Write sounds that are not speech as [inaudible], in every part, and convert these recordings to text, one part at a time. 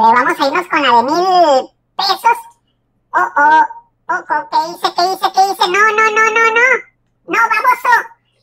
vamos a irnos con la de mil pesos. Oh, oh, oh, oh, ¿qué dice? ¿Qué dice? ¿Qué dice? No, no, no, no, no. No,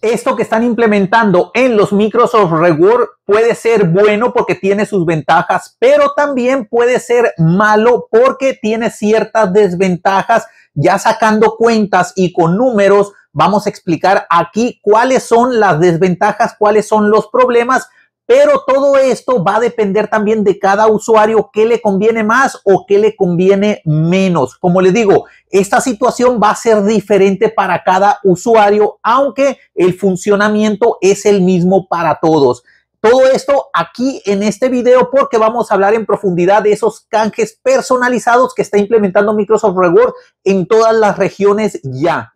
Esto que están implementando en los Microsoft Reward puede ser bueno porque tiene sus ventajas, pero también puede ser malo porque tiene ciertas desventajas. Ya sacando cuentas y con números, vamos a explicar aquí cuáles son las desventajas, cuáles son los problemas pero todo esto va a depender también de cada usuario qué le conviene más o qué le conviene menos. Como les digo, esta situación va a ser diferente para cada usuario, aunque el funcionamiento es el mismo para todos. Todo esto aquí en este video porque vamos a hablar en profundidad de esos canjes personalizados que está implementando Microsoft Reward en todas las regiones ya.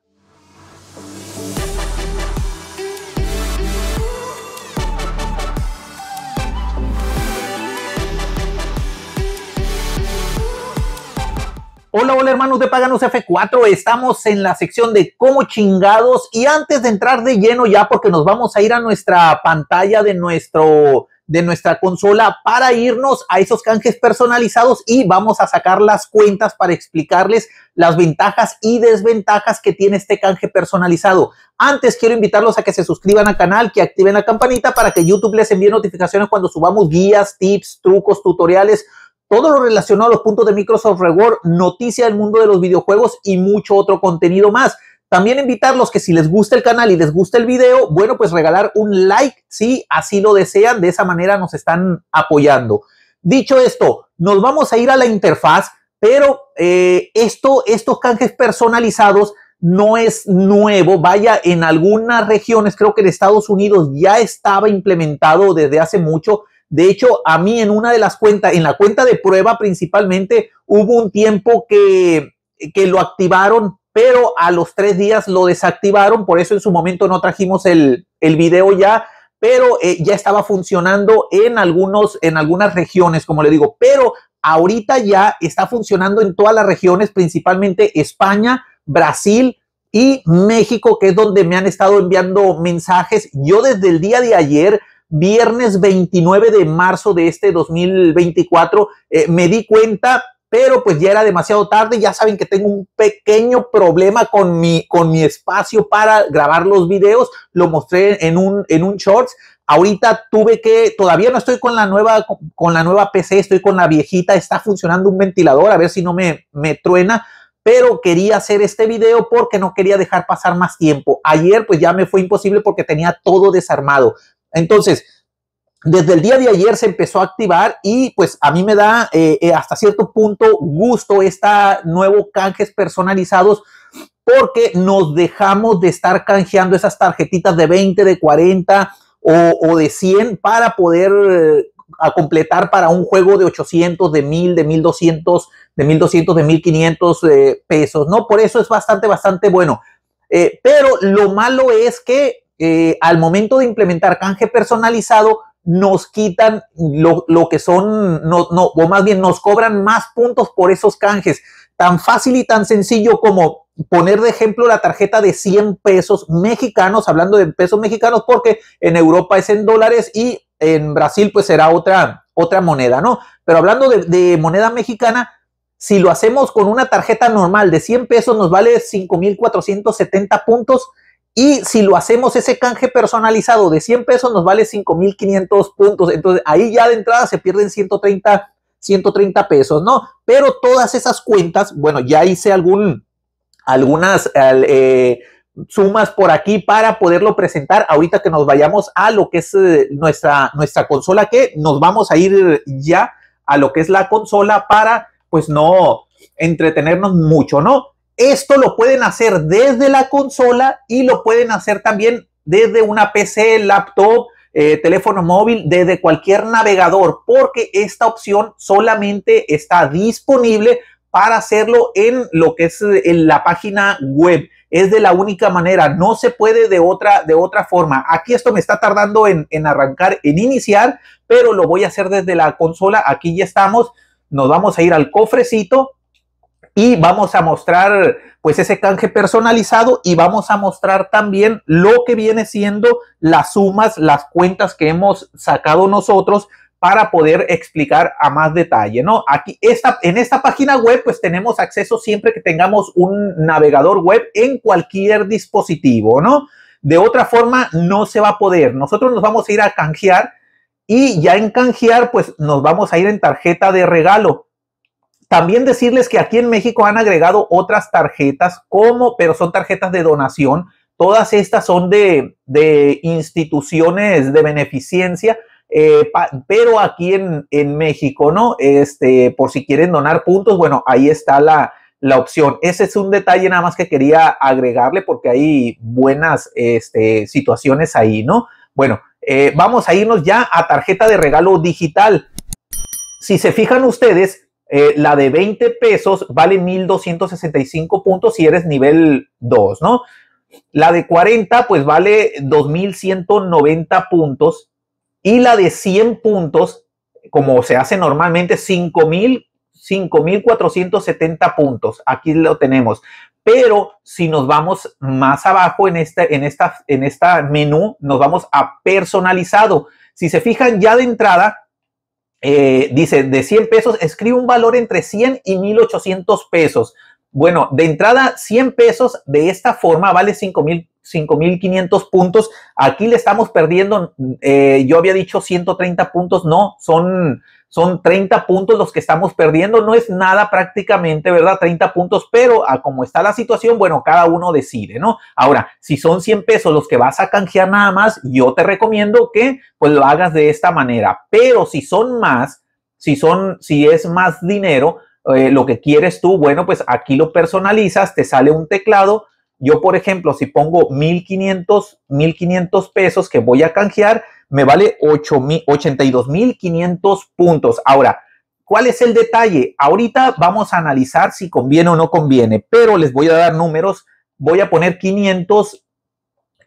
Hola, hola hermanos de Paganos F4, estamos en la sección de cómo chingados y antes de entrar de lleno ya porque nos vamos a ir a nuestra pantalla de nuestro de nuestra consola para irnos a esos canjes personalizados y vamos a sacar las cuentas para explicarles las ventajas y desventajas que tiene este canje personalizado. Antes quiero invitarlos a que se suscriban al canal, que activen la campanita para que YouTube les envíe notificaciones cuando subamos guías, tips, trucos, tutoriales, todo lo relacionado a los puntos de Microsoft Reward, noticia del mundo de los videojuegos y mucho otro contenido más. También invitarlos que si les gusta el canal y les gusta el video, bueno, pues regalar un like si así lo desean. De esa manera nos están apoyando. Dicho esto, nos vamos a ir a la interfaz, pero eh, esto, estos canjes personalizados no es nuevo. Vaya, en algunas regiones, creo que en Estados Unidos ya estaba implementado desde hace mucho. De hecho, a mí en una de las cuentas, en la cuenta de prueba principalmente, hubo un tiempo que, lo activaron, pero a los tres días lo desactivaron, por eso en su momento no trajimos el, el video ya, pero eh, ya estaba funcionando en, algunos, en algunas regiones, como le digo, pero ahorita ya está funcionando en todas las regiones, principalmente España, Brasil, y México, que es donde me han estado enviando mensajes. Yo desde el día de ayer viernes 29 de marzo de este 2024. Eh, me di cuenta, pero pues ya era demasiado tarde. Ya saben que tengo un pequeño problema con mi, con mi espacio para grabar los videos. Lo mostré en un, en un shorts. Ahorita tuve que, todavía no estoy con la nueva, con la nueva PC, estoy con la viejita, está funcionando un ventilador, a ver si no me, me truena, pero quería hacer este video porque no quería dejar pasar más tiempo. Ayer pues ya me fue imposible porque tenía todo desarmado. Entonces, desde el día de ayer se empezó a activar y pues a mí me da eh, eh, hasta cierto punto gusto esta nuevo canjes personalizados porque nos dejamos de estar canjeando esas tarjetitas de 20, de 40 o, de 100 para poder eh, completar para un juego de 800, de 1000, de 1200, de 1200, de 1500 pesos, ¿no? Por eso es bastante, bastante bueno. pero lo malo es que eh, al momento de implementar canje personalizado, nos quitan lo, que son, no, no, o más bien nos cobran más puntos por esos canjes. Tan fácil y tan sencillo como poner de ejemplo la tarjeta de 100 pesos mexicanos, hablando de pesos mexicanos, porque en Europa es en dólares y en Brasil pues será otra, otra moneda, ¿no? Pero hablando de, de moneda mexicana, si lo hacemos con una tarjeta normal de 100 pesos nos vale 5.470 puntos y si lo hacemos ese canje personalizado de 100 pesos, nos vale 5.500 puntos. Entonces ahí ya de entrada se pierden 130, 130 pesos, ¿no? Pero todas esas cuentas, bueno, ya hice algún, algunas eh, sumas por aquí para poderlo presentar ahorita que nos vayamos a lo que es eh, nuestra, nuestra consola, que nos vamos a ir ya a lo que es la consola para, pues no entretenernos mucho, ¿no? Esto lo pueden hacer desde la consola y lo pueden hacer también desde una PC, laptop, eh, teléfono móvil, desde cualquier navegador, porque esta opción solamente está disponible para hacerlo en lo que es eh, en la página web. Es de la única manera, no se puede de otra, de otra forma. Aquí esto me está tardando en, en arrancar, en iniciar, pero lo voy a hacer desde la consola. Aquí ya estamos. Nos vamos a ir al cofrecito y vamos a mostrar pues ese canje personalizado y vamos a mostrar también lo que viene siendo las sumas, las cuentas que hemos sacado nosotros para poder explicar a más detalle, ¿no? Aquí, en esta página web, pues tenemos acceso siempre que tengamos un navegador web en cualquier dispositivo, ¿no? De otra forma, no se va a poder. Nosotros nos vamos a ir a canjear y ya en canjear, pues nos vamos a ir en tarjeta de regalo. También decirles que aquí en México han agregado otras tarjetas, como, pero son tarjetas de donación. Todas estas son de, instituciones de beneficencia, eh, pero aquí en, en, México, ¿no? Este, por si quieren donar puntos, bueno, ahí está la, opción. Ese es un detalle nada más que quería agregarle porque hay buenas este, situaciones ahí, ¿no? Bueno, eh, vamos a irnos ya a tarjeta de regalo digital. Si se fijan ustedes, eh, la de 20 pesos vale 1.265 puntos si eres nivel 2, ¿no? La de 40 pues vale 2.190 puntos y la de 100 puntos, como se hace normalmente, 5.470 puntos. Aquí lo tenemos. Pero si nos vamos más abajo en este, en esta, en esta menú, nos vamos a personalizado. Si se fijan ya de entrada, eh, dice, de 100 pesos, escribe un valor entre 100 y 1800 pesos. Bueno, de entrada, 100 pesos de esta forma vale 5.500 puntos. Aquí le estamos perdiendo, eh, yo había dicho 130 puntos, no, son son 30 puntos los que estamos perdiendo, no es nada prácticamente, ¿verdad? 30 puntos, pero a ah, como está la situación, bueno, cada uno decide, ¿no? Ahora, si son 100 pesos los que vas a canjear nada más, yo te recomiendo que pues lo hagas de esta manera, pero si son más, si son, si es más dinero, eh, lo que quieres tú, bueno, pues aquí lo personalizas, te sale un teclado, yo, por ejemplo, si pongo 1500, 1500 pesos que voy a canjear, me vale 82.500 puntos. Ahora, ¿cuál es el detalle? Ahorita vamos a analizar si conviene o no conviene, pero les voy a dar números. Voy a poner 500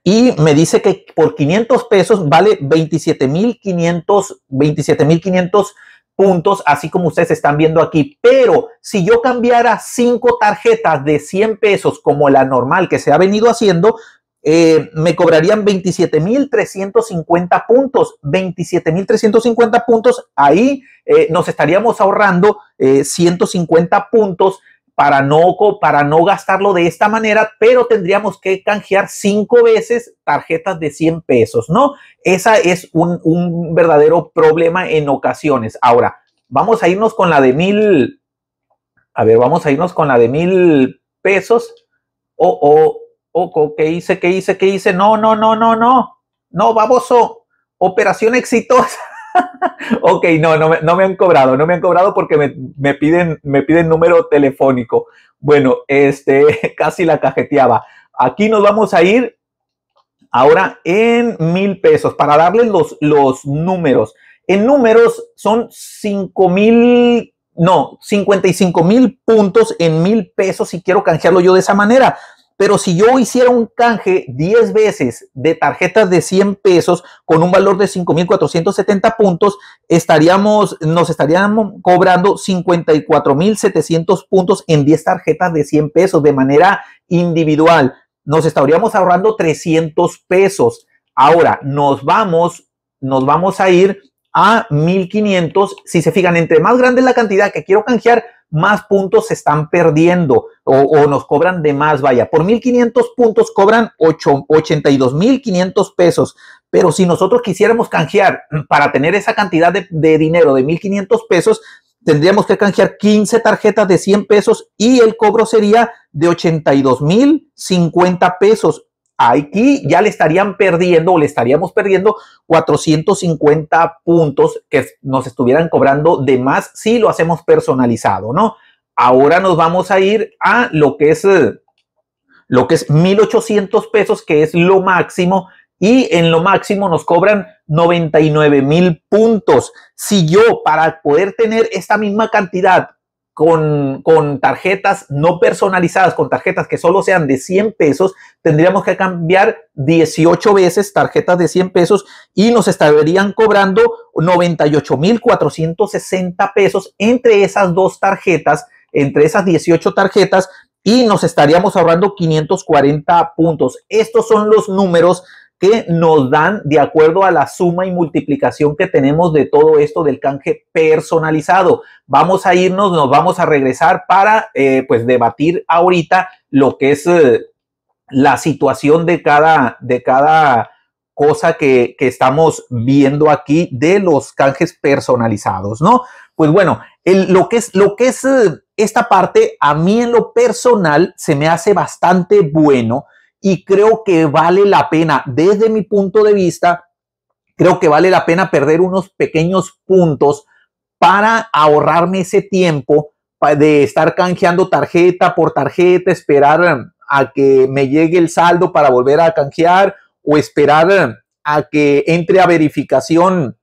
y me dice que por 500 pesos vale 27.500 27.500 puntos, así como ustedes están viendo aquí. Pero si yo cambiara cinco tarjetas de 100 pesos como la normal que se ha venido haciendo, eh, me cobrarían 27.350 puntos. 27.350 puntos, ahí eh, nos estaríamos ahorrando 150 eh, puntos para no, para no gastarlo de esta manera, pero tendríamos que canjear cinco veces tarjetas de 100 pesos, ¿no? Esa es un, verdadero problema en ocasiones. Ahora, vamos a irnos con la de mil, a ver, vamos a irnos con la de mil pesos o, Oco, ¿qué hice? ¿Qué hice? ¿Qué hice? No, no, no, no, no. No, baboso. Operación exitosa. [laughs] ok, no, no me, no me, han cobrado, no me han cobrado porque me, piden, me piden número telefónico. Bueno, este, [laughs] casi la cajeteaba. Aquí nos vamos a ir ahora en mil pesos para darles los, los números. En números son cinco mil, no, 55 mil puntos en mil pesos si quiero canjearlo yo de esa manera. Pero si yo hiciera un canje 10 veces de tarjetas de 100 pesos con un valor de 5.470 puntos, estaríamos, nos estaríamos cobrando 54.700 puntos en 10 tarjetas de 100 pesos de manera individual. Nos estaríamos ahorrando 300 pesos. Ahora, nos vamos, nos vamos a ir a 1.500. Si se fijan, entre más grande es la cantidad que quiero canjear, más puntos se están perdiendo o, nos cobran de más, vaya, por 1.500 puntos cobran 82.500 pesos, pero si nosotros quisiéramos canjear mm, para tener esa cantidad de, de dinero de 1.500 pesos, tendríamos que canjear 15 tarjetas de 100 pesos y el cobro sería de 82.050 pesos aquí ya le estarían perdiendo o le estaríamos perdiendo 450 puntos que nos estuvieran cobrando de más si lo hacemos personalizado, ¿no? Ahora nos vamos a ir a lo que es eh, lo que es 1800 pesos, que es lo máximo y en lo máximo nos cobran 99 mil puntos. Si yo para poder tener esta misma cantidad con, tarjetas no personalizadas, con tarjetas que solo sean de 100 pesos, tendríamos que cambiar 18 veces tarjetas de 100 pesos y nos estarían cobrando 98.460 pesos entre esas dos tarjetas, entre esas 18 tarjetas, y nos estaríamos ahorrando 540 puntos. Estos son los números que nos dan de acuerdo a la suma y multiplicación que tenemos de todo esto del canje personalizado. Vamos a irnos, nos vamos a regresar para eh, pues debatir ahorita lo que es eh, la situación de cada, de cada cosa que, estamos viendo aquí de los canjes personalizados, ¿no? Pues bueno, lo que es, lo que es eh, esta parte, a mí en lo personal se me hace bastante bueno y creo que vale la pena, desde mi punto de vista, creo que vale la pena perder unos pequeños puntos para ahorrarme ese tiempo de estar canjeando tarjeta por tarjeta, esperar em, a que me llegue el saldo para volver a canjear o esperar em, a que entre a verificación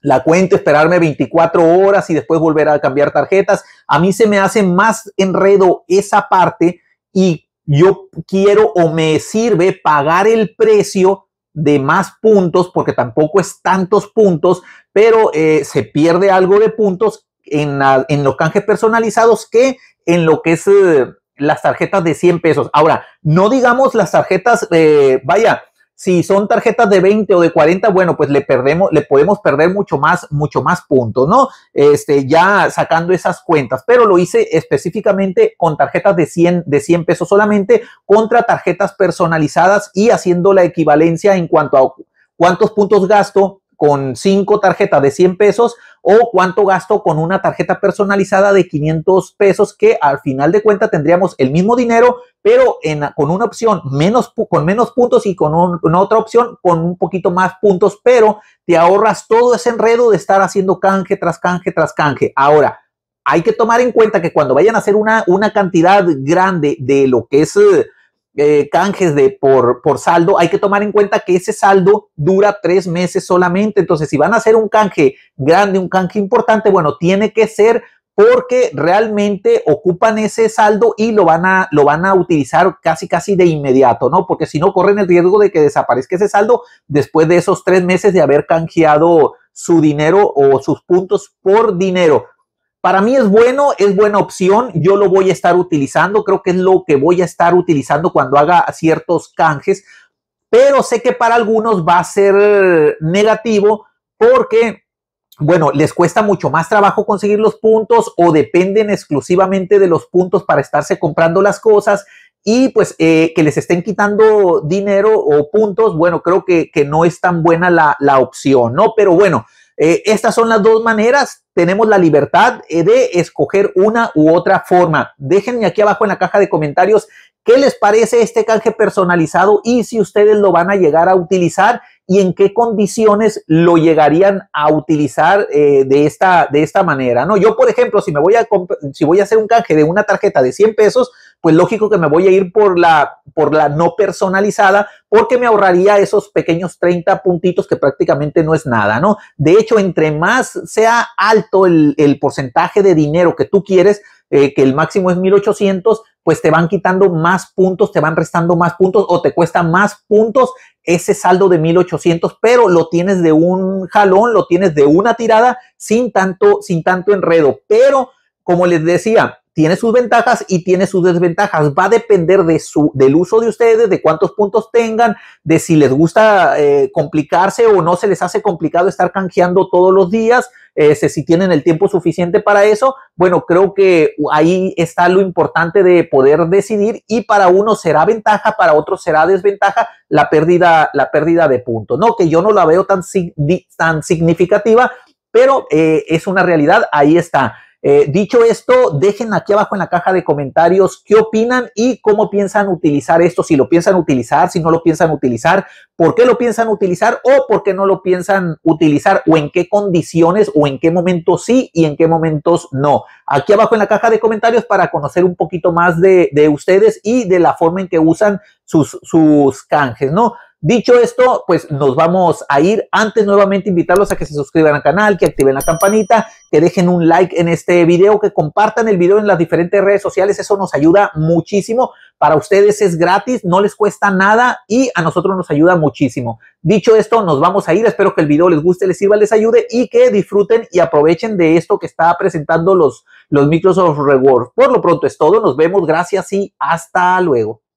la cuenta, esperarme 24 horas y después volver a cambiar tarjetas. A mí se me hace más enredo esa parte y yo quiero o me sirve pagar el precio de más puntos, porque tampoco es tantos puntos, pero eh, se pierde algo de puntos en, en, los canjes personalizados que en lo que es eh, las tarjetas de 100 pesos. Ahora, no digamos las tarjetas, eh, vaya, si son tarjetas de 20 o de 40, bueno, pues le perdemos, le podemos perder mucho más, mucho más puntos, ¿no? Este, ya sacando esas cuentas, pero lo hice específicamente con tarjetas de 100, de 100 pesos solamente contra tarjetas personalizadas y haciendo la equivalencia en cuanto a cuántos puntos gasto con cinco tarjetas de 100 pesos o cuánto gasto con una tarjeta personalizada de 500 pesos que al final de cuenta tendríamos el mismo dinero, pero con una opción menos, con menos puntos y con una otra opción con un poquito más puntos, pero te ahorras todo ese enredo de estar haciendo canje tras canje tras canje. Ahora, hay que tomar en cuenta que cuando vayan a hacer una, una cantidad grande de lo que es... Eh, eh, canjes de, por, por saldo, hay que tomar en cuenta que ese saldo dura tres meses solamente. Entonces, si van a hacer un canje grande, un canje importante, bueno, tiene que ser porque realmente ocupan ese saldo y lo van a, lo van a utilizar casi casi de inmediato, ¿no? Porque si no, corren el riesgo de que desaparezca ese saldo después de esos tres meses de haber canjeado su dinero o sus puntos por dinero. Para mí es bueno, es buena opción, yo lo voy a estar utilizando, creo que es lo que voy a estar utilizando cuando haga ciertos canjes, pero sé que para algunos va a ser negativo porque, bueno, les cuesta mucho más trabajo conseguir los puntos o dependen exclusivamente de los puntos para estarse comprando las cosas y pues eh, que les estén quitando dinero o puntos, bueno, creo que, no es tan buena la, la opción, ¿no? Pero bueno. Eh, estas son las dos maneras. Tenemos la libertad eh, de escoger una u otra forma. Déjenme aquí abajo en la caja de comentarios qué les parece este canje personalizado y si ustedes lo van a llegar a utilizar y en qué condiciones lo llegarían a utilizar eh, de, esta, de esta manera. ¿no? Yo, por ejemplo, si, me voy a si voy a hacer un canje de una tarjeta de 100 pesos, pues lógico que me voy a ir por la, por la no personalizada porque me ahorraría esos pequeños 30 puntitos que prácticamente no es nada, ¿no? De hecho, entre más sea alto el, porcentaje de dinero que tú quieres, eh, que el máximo es 1800, pues te van quitando más puntos, te van restando más puntos o te cuesta más puntos ese saldo de 1800, pero lo tienes de un jalón, lo tienes de una tirada sin tanto, sin tanto enredo. Pero, como les decía, tiene sus ventajas y tiene sus desventajas. Va a depender del uso de ustedes, de cuántos puntos tengan, de si les gusta eh, complicarse o no se les hace complicado estar canjeando todos los días, eh, si tienen el tiempo suficiente para eso. Bueno, creo que ahí está lo importante de poder decidir y para uno será ventaja, para otro será desventaja la pérdida, la pérdida de puntos. No, que yo no la veo tan, tan significativa, pero eh, es una realidad, ahí está. Eh, dicho esto, dejen aquí abajo en la caja de comentarios qué opinan y cómo piensan utilizar esto, si lo piensan utilizar, si no lo piensan utilizar, por qué lo piensan utilizar o por qué no lo piensan utilizar o en qué condiciones o en qué momentos sí y en qué momentos no. Aquí abajo en la caja de comentarios para conocer un poquito más de, de ustedes y de la forma en que usan sus, sus canjes, ¿no? Dicho esto, pues nos vamos a ir. Antes nuevamente invitarlos a que se suscriban al canal, que activen la campanita, que dejen un like en este video, que compartan el video en las diferentes redes sociales. Eso nos ayuda muchísimo. Para ustedes es gratis, no les cuesta nada y a nosotros nos ayuda muchísimo. Dicho esto, nos vamos a ir. Espero que el video les guste, les sirva, les ayude y que disfruten y aprovechen de esto que está presentando los, los Microsoft Rewards. Por lo pronto es todo. Nos vemos. Gracias y hasta luego.